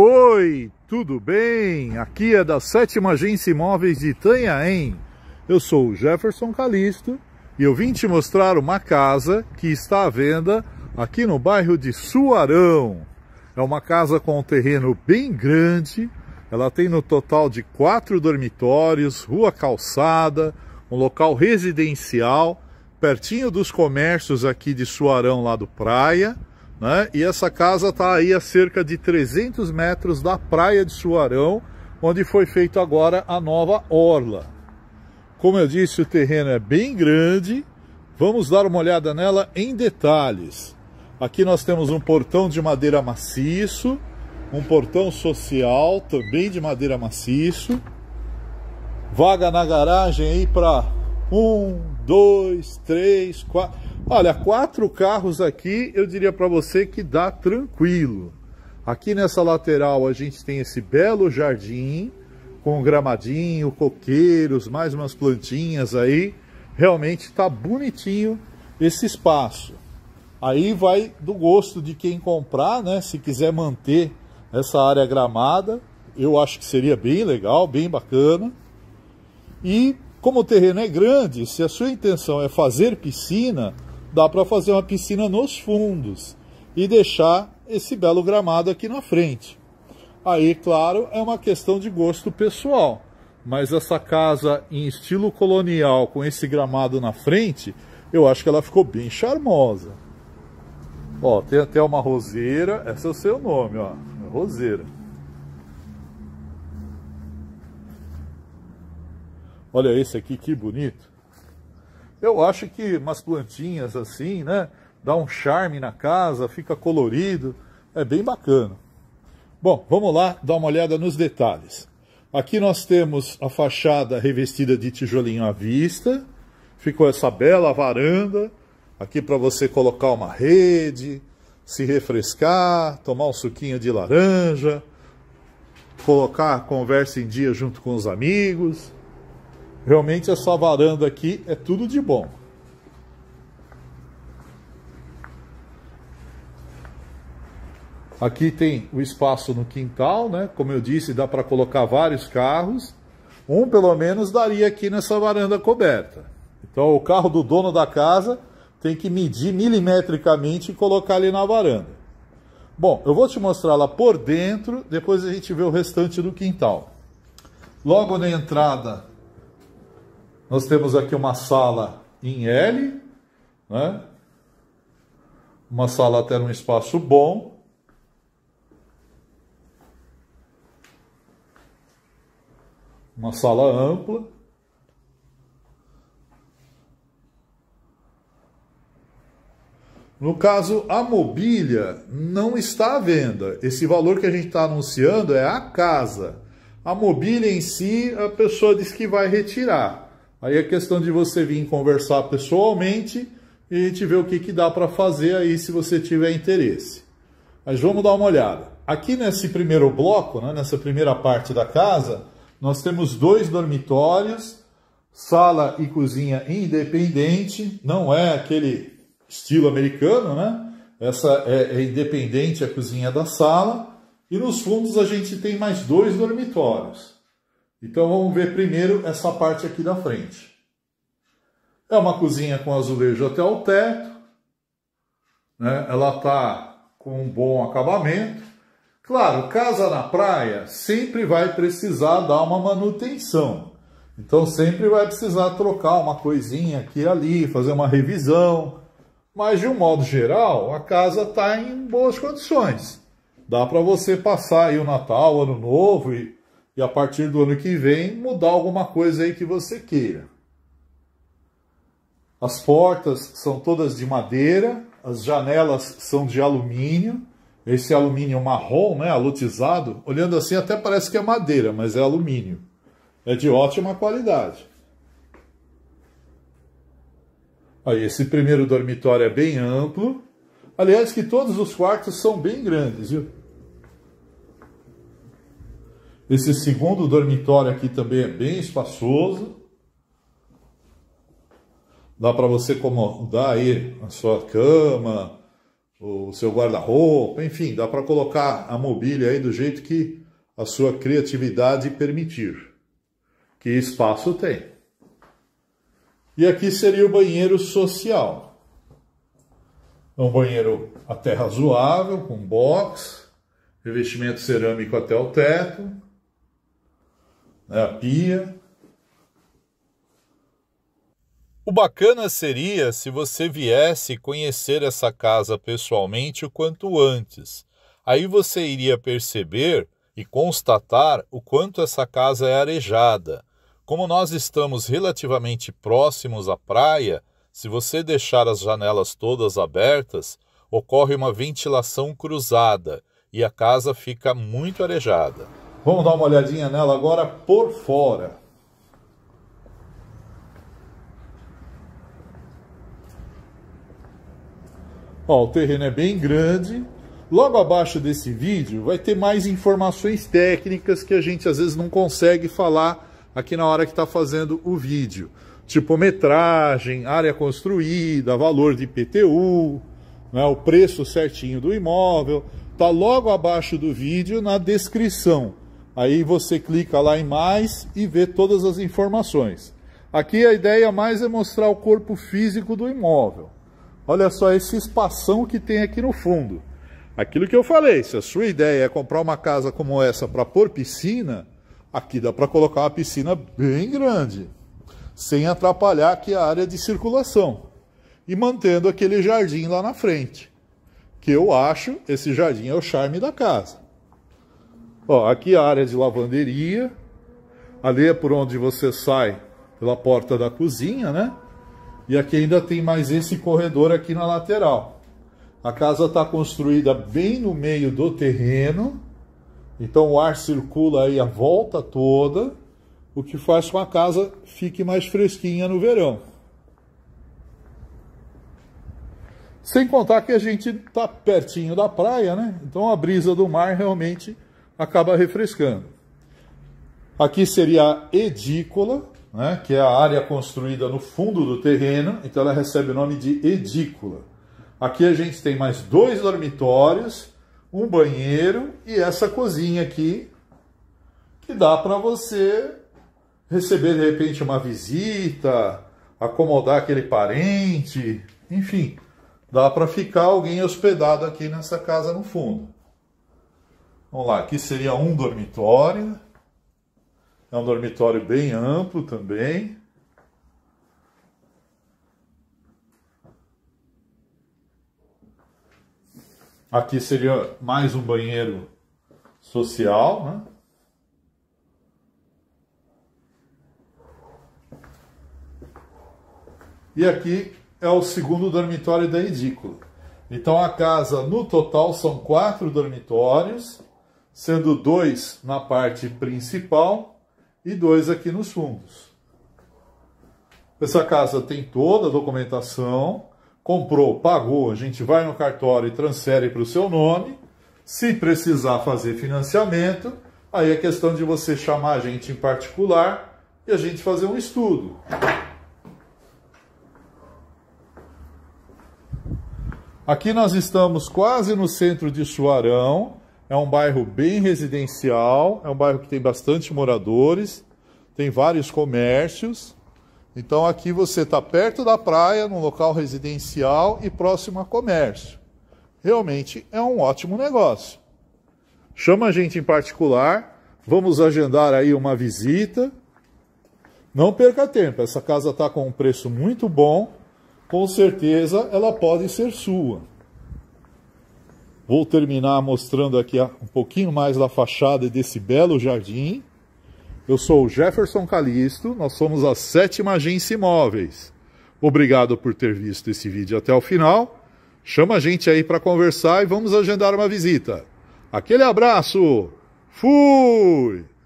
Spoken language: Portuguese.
Oi, tudo bem? Aqui é da Sétima Agência Imóveis de Itanhaém. Eu sou o Jefferson Calisto e eu vim te mostrar uma casa que está à venda aqui no bairro de Suarão. É uma casa com um terreno bem grande, ela tem no total de quatro dormitórios, rua calçada, um local residencial, pertinho dos comércios aqui de Suarão, lá do Praia, né? E essa casa está aí a cerca de 300 metros da praia de Suarão, onde foi feita agora a nova orla. Como eu disse, o terreno é bem grande. Vamos dar uma olhada nela em detalhes. Aqui nós temos um portão de madeira maciço, um portão social também de madeira maciço. Vaga na garagem aí para um, dois, três, quatro. Olha, quatro carros aqui, eu diria para você que dá tranquilo. Aqui nessa lateral a gente tem esse belo jardim, com gramadinho, coqueiros, mais umas plantinhas aí. Realmente está bonitinho esse espaço. Aí vai do gosto de quem comprar, né? Se quiser manter essa área gramada, eu acho que seria bem legal, bem bacana. E como o terreno é grande, se a sua intenção é fazer piscina, dá para fazer uma piscina nos fundos e deixar esse belo gramado aqui na frente. Aí, claro, é uma questão de gosto pessoal, mas essa casa em estilo colonial com esse gramado na frente, eu acho que ela ficou bem charmosa. Ó, tem até uma roseira, esse é o seu nome, ó, roseira. Olha esse aqui, que bonito. Eu acho que umas plantinhas assim, né? Dá um charme na casa, fica colorido. É bem bacana. Bom, vamos lá dar uma olhada nos detalhes. Aqui nós temos a fachada revestida de tijolinho à vista. Ficou essa bela varanda. Aqui para você colocar uma rede, se refrescar, tomar um suquinho de laranja, colocar a conversa em dia junto com os amigos. Realmente essa varanda aqui é tudo de bom. Aqui tem o espaço no quintal, né? Como eu disse, dá para colocar vários carros. Um pelo menos daria aqui nessa varanda coberta. Então o carro do dono da casa tem que medir milimetricamente e colocar ali na varanda. Bom, eu vou te mostrar lá por dentro, depois a gente vê o restante do quintal. Logo na entrada nós temos aqui uma sala em L, né? Uma sala até num espaço bom. Uma sala ampla. No caso, a mobília não está à venda. Esse valor que a gente está anunciando é a casa. A mobília em si, a pessoa diz que vai retirar. Aí é questão de você vir conversar pessoalmente e te ver o que, que dá para fazer aí se você tiver interesse. Mas vamos dar uma olhada. Aqui nesse primeiro bloco, né, nessa primeira parte da casa, nós temos dois dormitórios, sala e cozinha independente, não é aquele estilo americano, né? Essa é, é independente a cozinha da sala. E nos fundos a gente tem mais dois dormitórios. Então vamos ver primeiro essa parte aqui da frente. É uma cozinha com azulejo até o teto, né? ela está com um bom acabamento. Claro, casa na praia sempre vai precisar dar uma manutenção. Então sempre vai precisar trocar uma coisinha aqui e ali, fazer uma revisão. Mas de um modo geral, a casa está em boas condições. Dá para você passar aí o Natal, o Ano Novo e e a partir do ano que vem mudar alguma coisa aí que você queira. As portas são todas de madeira, as janelas são de alumínio, esse alumínio é marrom, né, alotizado, olhando assim até parece que é madeira, mas é alumínio. É de ótima qualidade. Aí esse primeiro dormitório é bem amplo. Aliás, que todos os quartos são bem grandes, viu? Esse segundo dormitório aqui também é bem espaçoso. Dá para você acomodar aí a sua cama, o seu guarda-roupa, enfim, dá para colocar a mobília aí do jeito que a sua criatividade permitir. Que espaço tem. E aqui seria o banheiro social. É um banheiro até razoável, com box, revestimento cerâmico até o teto, né, a pia. O bacana seria se você viesse conhecer essa casa pessoalmente o quanto antes. Aí você iria perceber e constatar o quanto essa casa é arejada. Como nós estamos relativamente próximos à praia, se você deixar as janelas todas abertas, ocorre uma ventilação cruzada e a casa fica muito arejada. Vamos dar uma olhadinha nela agora por fora. Ó, o terreno é bem grande. Logo abaixo desse vídeo vai ter mais informações técnicas que a gente às vezes não consegue falar aqui na hora que está fazendo o vídeo. Tipo metragem, área construída, valor de IPTU, né, o preço certinho do imóvel. Está logo abaixo do vídeo na descrição. Aí você clica lá em mais e vê todas as informações. Aqui a ideia mais é mostrar o corpo físico do imóvel. Olha só esse espação que tem aqui no fundo. Aquilo que eu falei, se a sua ideia é comprar uma casa como essa para pôr piscina, aqui dá para colocar uma piscina bem grande, sem atrapalhar aqui a área de circulação e mantendo aquele jardim lá na frente, que eu acho esse jardim é o charme da casa. Ó, aqui a área de lavanderia. Ali é por onde você sai pela porta da cozinha, né? E aqui ainda tem mais esse corredor aqui na lateral. A casa está construída bem no meio do terreno. Então o ar circula aí a volta toda, o que faz com a casa fique mais fresquinha no verão. Sem contar que a gente está pertinho da praia, né? Então a brisa do mar realmente acaba refrescando. Aqui seria a edícula, né, que é a área construída no fundo do terreno, então ela recebe o nome de edícula. Aqui a gente tem mais dois dormitórios, um banheiro e essa cozinha aqui, que dá para você receber de repente uma visita, acomodar aquele parente, enfim, dá para ficar alguém hospedado aqui nessa casa no fundo. Vamos lá, aqui seria um dormitório. É um dormitório bem amplo também. Aqui seria mais um banheiro social, né? E aqui é o segundo dormitório da edícula. Então a casa no total são quatro dormitórios sendo dois na parte principal e dois aqui nos fundos. Essa casa tem toda a documentação, comprou, pagou, a gente vai no cartório e transfere para o seu nome. Se precisar fazer financiamento, aí é questão de você chamar a gente em particular e a gente fazer um estudo. Aqui nós estamos quase no centro de Suarão, é um bairro bem residencial, é um bairro que tem bastante moradores, tem vários comércios. Então aqui você está perto da praia, num local residencial e próximo a comércio. Realmente é um ótimo negócio. Chama a gente em particular, vamos agendar aí uma visita. Não perca tempo, essa casa está com um preço muito bom, com certeza ela pode ser sua. Vou terminar mostrando aqui um pouquinho mais da fachada desse belo jardim. Eu sou o Jefferson Calisto, nós somos a Sétima Agência Imóveis. Obrigado por ter visto esse vídeo até o final. Chama a gente aí para conversar e vamos agendar uma visita. Aquele abraço! Fui!